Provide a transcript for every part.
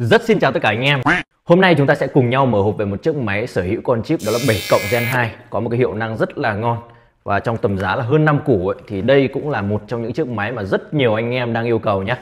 Rất xin chào tất cả anh em Hôm nay chúng ta sẽ cùng nhau mở hộp về một chiếc máy sở hữu con chip đó là 7 cộng Gen 2 Có một cái hiệu năng rất là ngon Và trong tầm giá là hơn 5 củ ấy, thì đây cũng là một trong những chiếc máy mà rất nhiều anh em đang yêu cầu nhé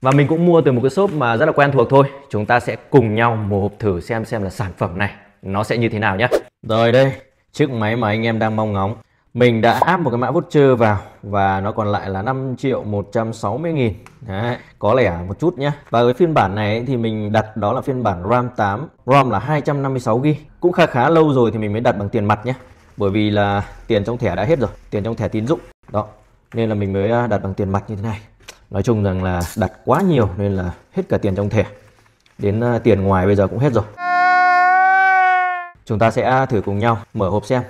Và mình cũng mua từ một cái shop mà rất là quen thuộc thôi Chúng ta sẽ cùng nhau mở hộp thử xem xem là sản phẩm này nó sẽ như thế nào nhé Rồi đây, chiếc máy mà anh em đang mong ngóng mình đã áp một cái mã voucher vào và nó còn lại là 5 triệu 160 nghìn Đấy, có lẻ một chút nhé và cái phiên bản này thì mình đặt đó là phiên bản RAM 8 ROM là 256 g. cũng khá khá lâu rồi thì mình mới đặt bằng tiền mặt nhé bởi vì là tiền trong thẻ đã hết rồi tiền trong thẻ tín dụng đó nên là mình mới à, đặt bằng tiền mặt như thế này nói chung rằng là đặt quá nhiều nên là hết cả tiền trong thẻ đến à, tiền ngoài bây giờ cũng hết rồi chúng ta sẽ à, thử cùng nhau mở hộp xem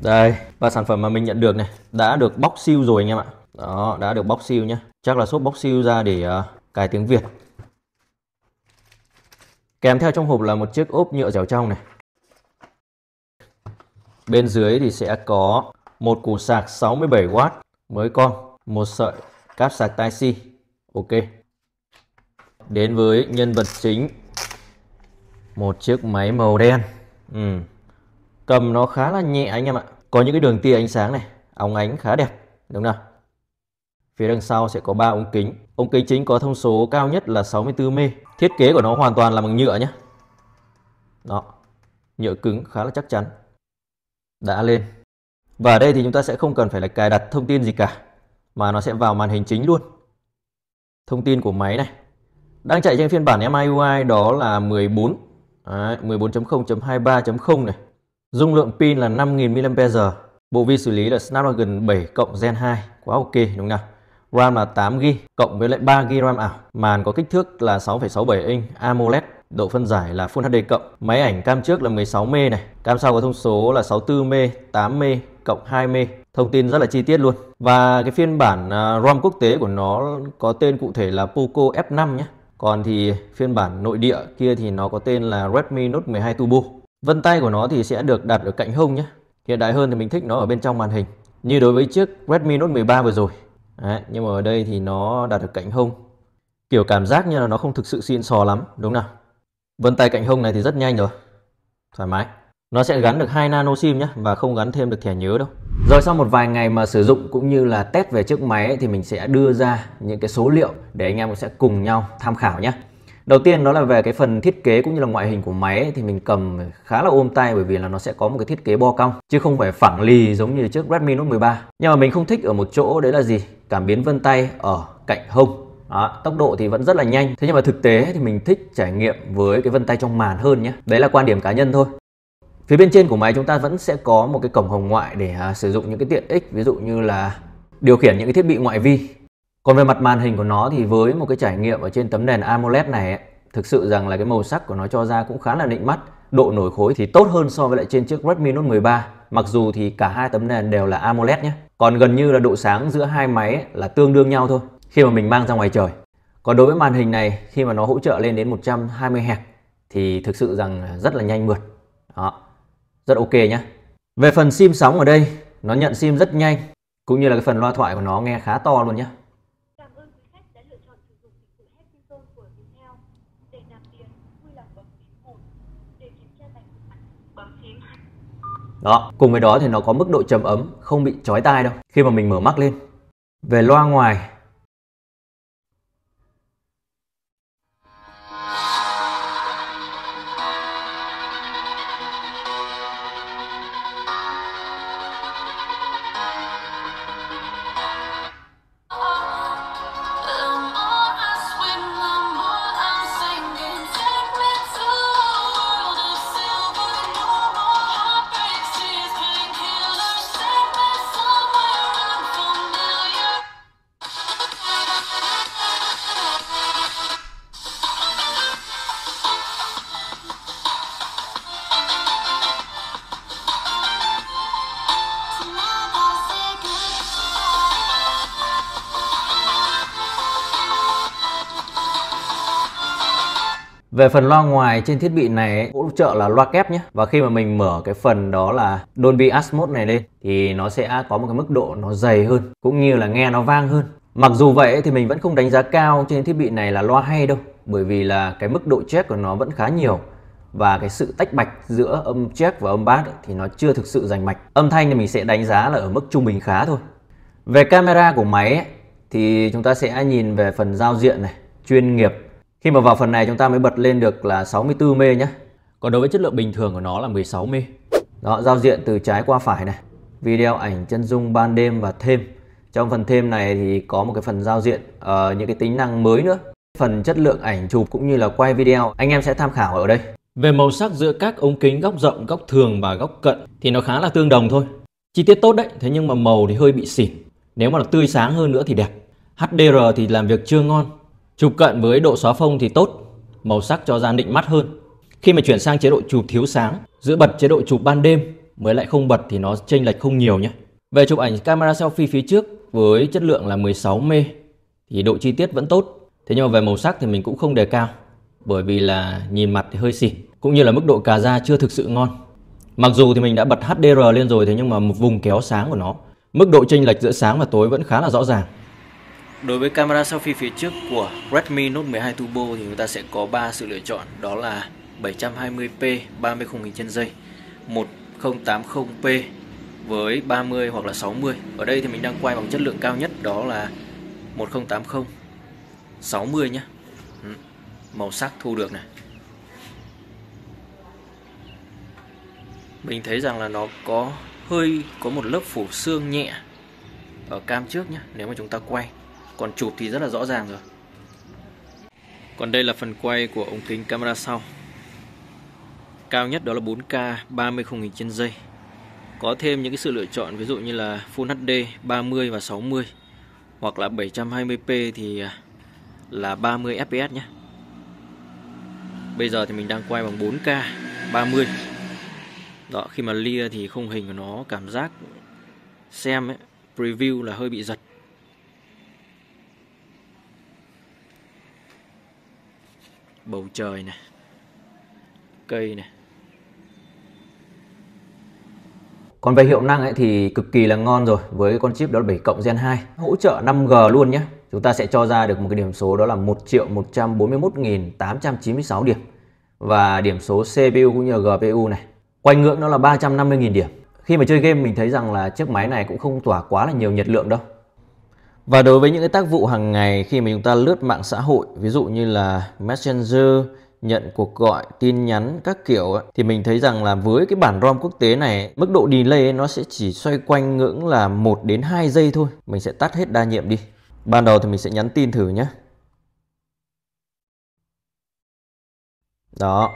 Đây, và sản phẩm mà mình nhận được này đã được bóc siêu rồi anh em ạ. Đó, đã được bóc siêu nhá. Chắc là shop bóc siêu ra để uh, cài tiếng Việt. Kèm theo trong hộp là một chiếc ốp nhựa dẻo trong này. Bên dưới thì sẽ có một củ sạc 67W mới con, một sợi cáp sạc tai si. Ok. Đến với nhân vật chính. Một chiếc máy màu đen. Ừ, cầm nó khá là nhẹ anh em ạ có những cái đường tia ánh sáng này óng ánh khá đẹp đúng không phía đằng sau sẽ có ba ống kính ống kính chính có thông số cao nhất là 64 m thiết kế của nó hoàn toàn là bằng nhựa nhé đó nhựa cứng khá là chắc chắn đã lên và ở đây thì chúng ta sẽ không cần phải là cài đặt thông tin gì cả mà nó sẽ vào màn hình chính luôn thông tin của máy này đang chạy trên phiên bản MIUI đó là 14 14.0.23.0 à, này Dung lượng pin là 5000 mAh. Bộ vi xử lý là Snapdragon 7 cộng Gen 2, quá ok đúng không nào? RAM là 8GB cộng với lại 3GB RAM ảo. Màn có kích thước là 6,67 inch AMOLED. Độ phân giải là Full HD cộng. Máy ảnh cam trước là 16M này. Cam sau có thông số là 64M, 8M cộng 2M. Thông tin rất là chi tiết luôn. Và cái phiên bản à, ROM quốc tế của nó có tên cụ thể là Poco F5 nhé. Còn thì phiên bản nội địa kia thì nó có tên là Redmi Note 12 Turbo. Vân tay của nó thì sẽ được đặt ở cạnh hông nhé. Hiện đại hơn thì mình thích nó ở bên trong màn hình. Như đối với chiếc Redmi Note 13 vừa rồi. Đấy, nhưng mà ở đây thì nó đặt ở cạnh hông. Kiểu cảm giác như là nó không thực sự xịn sò lắm, đúng nào? Vân tay cạnh hông này thì rất nhanh rồi. Thoải mái. Nó sẽ gắn được hai nano sim nhé và không gắn thêm được thẻ nhớ đâu. Rồi sau một vài ngày mà sử dụng cũng như là test về chiếc máy ấy, thì mình sẽ đưa ra những cái số liệu để anh em sẽ cùng nhau tham khảo nhé. Đầu tiên đó là về cái phần thiết kế cũng như là ngoại hình của máy thì mình cầm khá là ôm tay bởi vì là nó sẽ có một cái thiết kế bo cong chứ không phải phẳng lì giống như chiếc Redmi Note 13. Nhưng mà mình không thích ở một chỗ đấy là gì? Cảm biến vân tay ở cạnh hông. Đó, tốc độ thì vẫn rất là nhanh Thế nhưng mà thực tế thì mình thích trải nghiệm với cái vân tay trong màn hơn nhé Đấy là quan điểm cá nhân thôi Phía bên trên của máy chúng ta vẫn sẽ có một cái cổng hồng ngoại để à, sử dụng những cái tiện ích Ví dụ như là điều khiển những cái thiết bị ngoại vi còn về mặt màn hình của nó thì với một cái trải nghiệm ở trên tấm nền AMOLED này thực sự rằng là cái màu sắc của nó cho ra cũng khá là nịnh mắt, độ nổi khối thì tốt hơn so với lại trên chiếc Redmi Note 13. Mặc dù thì cả hai tấm nền đều là AMOLED nhé. Còn gần như là độ sáng giữa hai máy là tương đương nhau thôi khi mà mình mang ra ngoài trời. Còn đối với màn hình này khi mà nó hỗ trợ lên đến 120 Hz thì thực sự rằng rất là nhanh mượt. Đó. Rất ok nhé. Về phần sim sóng ở đây, nó nhận sim rất nhanh cũng như là cái phần loa thoại của nó nghe khá to luôn nhé Đó, cùng với đó thì nó có mức độ trầm ấm, không bị chói tai đâu khi mà mình mở mắt lên. Về loa ngoài Về phần loa ngoài trên thiết bị này hỗ trợ là loa kép nhé. Và khi mà mình mở cái phần đó là Dolby Atmos này lên thì nó sẽ có một cái mức độ nó dày hơn cũng như là nghe nó vang hơn. Mặc dù vậy thì mình vẫn không đánh giá cao trên thiết bị này là loa hay đâu bởi vì là cái mức độ check của nó vẫn khá nhiều và cái sự tách bạch giữa âm check và âm bass thì nó chưa thực sự rành mạch. Âm thanh thì mình sẽ đánh giá là ở mức trung bình khá thôi. Về camera của máy ấy, thì chúng ta sẽ nhìn về phần giao diện này, chuyên nghiệp khi mà vào phần này chúng ta mới bật lên được là 64 mê nhé. Còn đối với chất lượng bình thường của nó là 16 mê. Đó, giao diện từ trái qua phải này. Video ảnh chân dung ban đêm và thêm. Trong phần thêm này thì có một cái phần giao diện uh, những cái tính năng mới nữa. Phần chất lượng ảnh chụp cũng như là quay video anh em sẽ tham khảo ở đây. Về màu sắc giữa các ống kính góc rộng, góc thường và góc cận thì nó khá là tương đồng thôi. Chi tiết tốt đấy, thế nhưng mà màu thì hơi bị xỉn. Nếu mà nó tươi sáng hơn nữa thì đẹp. HDR thì làm việc chưa ngon, Chụp cận với độ xóa phông thì tốt, màu sắc cho ra định mắt hơn. Khi mà chuyển sang chế độ chụp thiếu sáng, giữ bật chế độ chụp ban đêm mới lại không bật thì nó chênh lệch không nhiều nhé. Về chụp ảnh camera selfie phía trước với chất lượng là 16 m thì độ chi tiết vẫn tốt. Thế nhưng mà về màu sắc thì mình cũng không đề cao bởi vì là nhìn mặt thì hơi xịt cũng như là mức độ cà da chưa thực sự ngon. Mặc dù thì mình đã bật HDR lên rồi thế nhưng mà một vùng kéo sáng của nó, mức độ chênh lệch giữa sáng và tối vẫn khá là rõ ràng. Đối với camera selfie phía trước của Redmi Note 12 Turbo thì chúng ta sẽ có 3 sự lựa chọn đó là 720p 30 khung hình trên giây, 1080p với 30 hoặc là 60. Ở đây thì mình đang quay bằng chất lượng cao nhất đó là 1080 60 nhé. Màu sắc thu được này. Mình thấy rằng là nó có hơi có một lớp phủ xương nhẹ ở cam trước nhé nếu mà chúng ta quay còn chụp thì rất là rõ ràng rồi còn đây là phần quay của ống kính camera sau cao nhất đó là 4K 30 khung hình trên giây có thêm những cái sự lựa chọn ví dụ như là Full HD 30 và 60 hoặc là 720p thì à, là 30 fps nhé bây giờ thì mình đang quay bằng 4K 30 đó khi mà lia thì khung hình của nó cảm giác xem ấy, preview là hơi bị giật bầu trời này, cây này. Còn về hiệu năng ấy thì cực kỳ là ngon rồi với con chip đó là 7 cộng Gen 2 hỗ trợ 5G luôn nhé chúng ta sẽ cho ra được một cái điểm số đó là 1 triệu 141.896 điểm và điểm số CPU cũng như GPU này quanh ngưỡng nó là 350.000 điểm khi mà chơi game mình thấy rằng là chiếc máy này cũng không tỏa quá là nhiều nhiệt lượng đâu và đối với những cái tác vụ hàng ngày khi mà chúng ta lướt mạng xã hội, ví dụ như là Messenger, nhận cuộc gọi, tin nhắn các kiểu ấy, thì mình thấy rằng là với cái bản ROM quốc tế này, mức độ delay ấy, nó sẽ chỉ xoay quanh ngưỡng là 1 đến 2 giây thôi. Mình sẽ tắt hết đa nhiệm đi. Ban đầu thì mình sẽ nhắn tin thử nhé. Đó.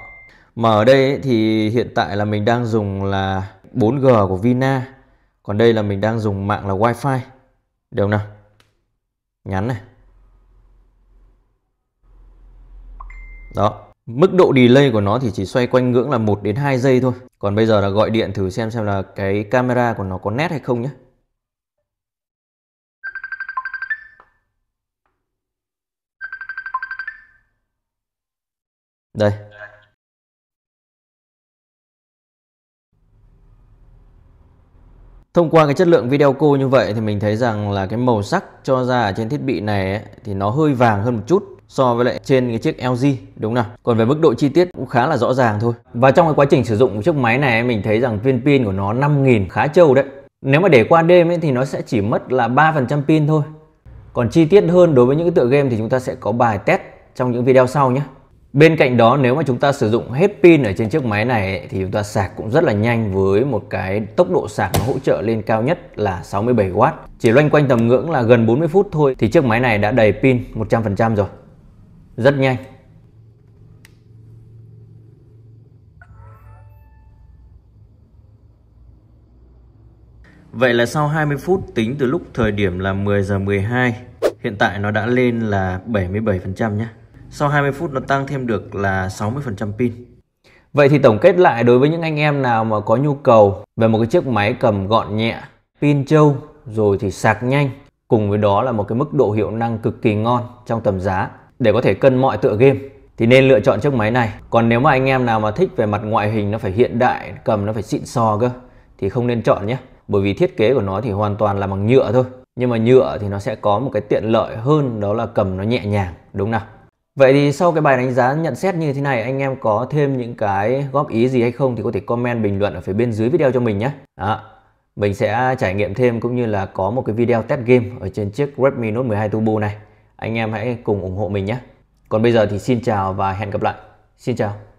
Mà ở đây thì hiện tại là mình đang dùng là 4G của Vina. Còn đây là mình đang dùng mạng là Wi-Fi. Được không nào? ngắn này đó Mức độ delay của nó thì chỉ xoay quanh ngưỡng là 1 đến 2 giây thôi. Còn bây giờ là gọi điện thử xem xem là cái camera của nó có nét hay không nhé. Đây, Thông qua cái chất lượng video cô như vậy thì mình thấy rằng là cái màu sắc cho ra ở trên thiết bị này ấy, thì nó hơi vàng hơn một chút so với lại trên cái chiếc LG đúng nào còn về mức độ chi tiết cũng khá là rõ ràng thôi và trong cái quá trình sử dụng của chiếc máy này mình thấy rằng viên pin của nó 5.000 khá trâu đấy nếu mà để qua đêm ấy, thì nó sẽ chỉ mất là 3% pin thôi còn chi tiết hơn đối với những cái tựa game thì chúng ta sẽ có bài test trong những video sau nhé Bên cạnh đó nếu mà chúng ta sử dụng hết pin ở trên chiếc máy này thì chúng ta sạc cũng rất là nhanh với một cái tốc độ sạc nó hỗ trợ lên cao nhất là 67W. Chỉ loanh quanh tầm ngưỡng là gần 40 phút thôi thì chiếc máy này đã đầy pin 100% rồi. Rất nhanh. Vậy là sau 20 phút tính từ lúc thời điểm là 10 giờ 12, hiện tại nó đã lên là 77% nhé sau 20 phút nó tăng thêm được là 60% pin. Vậy thì tổng kết lại đối với những anh em nào mà có nhu cầu về một cái chiếc máy cầm gọn nhẹ, pin trâu rồi thì sạc nhanh cùng với đó là một cái mức độ hiệu năng cực kỳ ngon trong tầm giá để có thể cân mọi tựa game thì nên lựa chọn chiếc máy này. Còn nếu mà anh em nào mà thích về mặt ngoại hình nó phải hiện đại, cầm nó phải xịn sò cơ thì không nên chọn nhé. Bởi vì thiết kế của nó thì hoàn toàn là bằng nhựa thôi. Nhưng mà nhựa thì nó sẽ có một cái tiện lợi hơn đó là cầm nó nhẹ nhàng, đúng nào? Vậy thì sau cái bài đánh giá nhận xét như thế này anh em có thêm những cái góp ý gì hay không thì có thể comment bình luận ở phía bên dưới video cho mình nhé. Đó. Mình sẽ trải nghiệm thêm cũng như là có một cái video test game ở trên chiếc Redmi Note 12 Turbo này. Anh em hãy cùng ủng hộ mình nhé. Còn bây giờ thì xin chào và hẹn gặp lại. Xin chào.